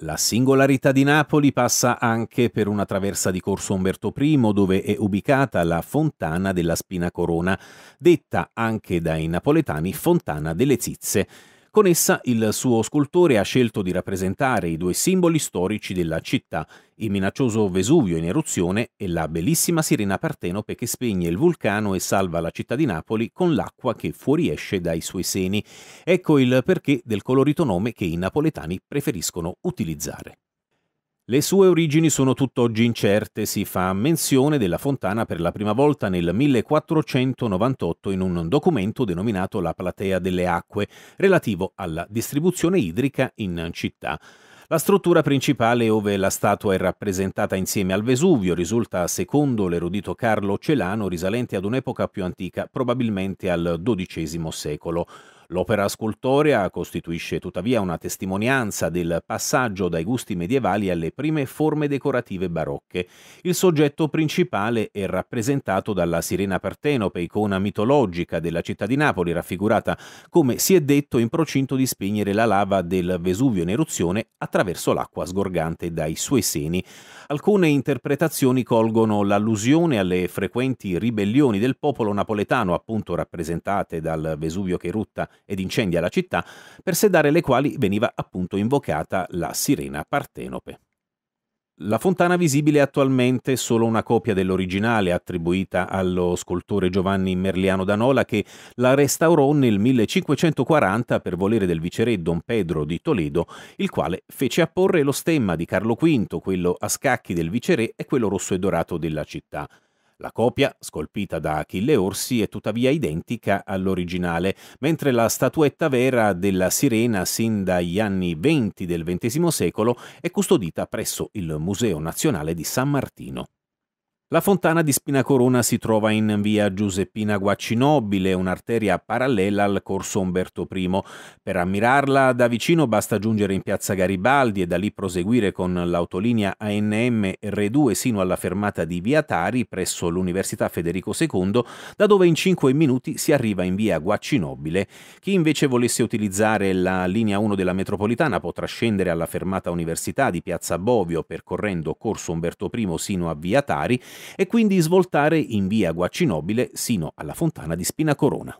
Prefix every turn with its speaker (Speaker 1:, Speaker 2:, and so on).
Speaker 1: La singolarità di Napoli passa anche per una traversa di Corso Umberto I dove è ubicata la Fontana della Spina Corona, detta anche dai napoletani Fontana delle Zizze. Con essa il suo scultore ha scelto di rappresentare i due simboli storici della città, il minaccioso Vesuvio in eruzione e la bellissima sirena partenope che spegne il vulcano e salva la città di Napoli con l'acqua che fuoriesce dai suoi seni. Ecco il perché del colorito nome che i napoletani preferiscono utilizzare. Le sue origini sono tutt'oggi incerte, si fa menzione della fontana per la prima volta nel 1498 in un documento denominato La Platea delle Acque, relativo alla distribuzione idrica in città. La struttura principale ove la statua è rappresentata insieme al Vesuvio risulta, secondo l'erudito Carlo Celano, risalente ad un'epoca più antica, probabilmente al XII secolo. L'opera scultorea costituisce tuttavia una testimonianza del passaggio dai gusti medievali alle prime forme decorative barocche. Il soggetto principale è rappresentato dalla sirena partenope, icona mitologica della città di Napoli, raffigurata come si è detto in procinto di spegnere la lava del Vesuvio in eruzione attraverso l'acqua sgorgante dai suoi seni. Alcune interpretazioni colgono l'allusione alle frequenti ribellioni del popolo napoletano, appunto rappresentate dal Vesuvio che erutta ed incendia la città, per sedare le quali veniva appunto invocata la sirena partenope. La fontana visibile attualmente è solo una copia dell'originale attribuita allo scultore Giovanni Merliano Danola che la restaurò nel 1540 per volere del viceré Don Pedro di Toledo, il quale fece apporre lo stemma di Carlo V, quello a scacchi del viceré e quello rosso e dorato della città. La copia, scolpita da Achille Orsi, è tuttavia identica all'originale, mentre la statuetta vera della sirena sin dagli anni 20 del XX secolo è custodita presso il Museo Nazionale di San Martino. La fontana di Spinacorona si trova in via Giuseppina Guaccinobile, un'arteria parallela al corso Umberto I. Per ammirarla da vicino basta giungere in piazza Garibaldi e da lì proseguire con l'autolinea ANM R2 sino alla fermata di via Tari presso l'Università Federico II, da dove in 5 minuti si arriva in via Guaccinobile. Chi invece volesse utilizzare la linea 1 della metropolitana potrà scendere alla fermata Università di piazza Bovio percorrendo corso Umberto I sino a via Tari e quindi svoltare in via Guaccinobile sino alla fontana di Spinacorona.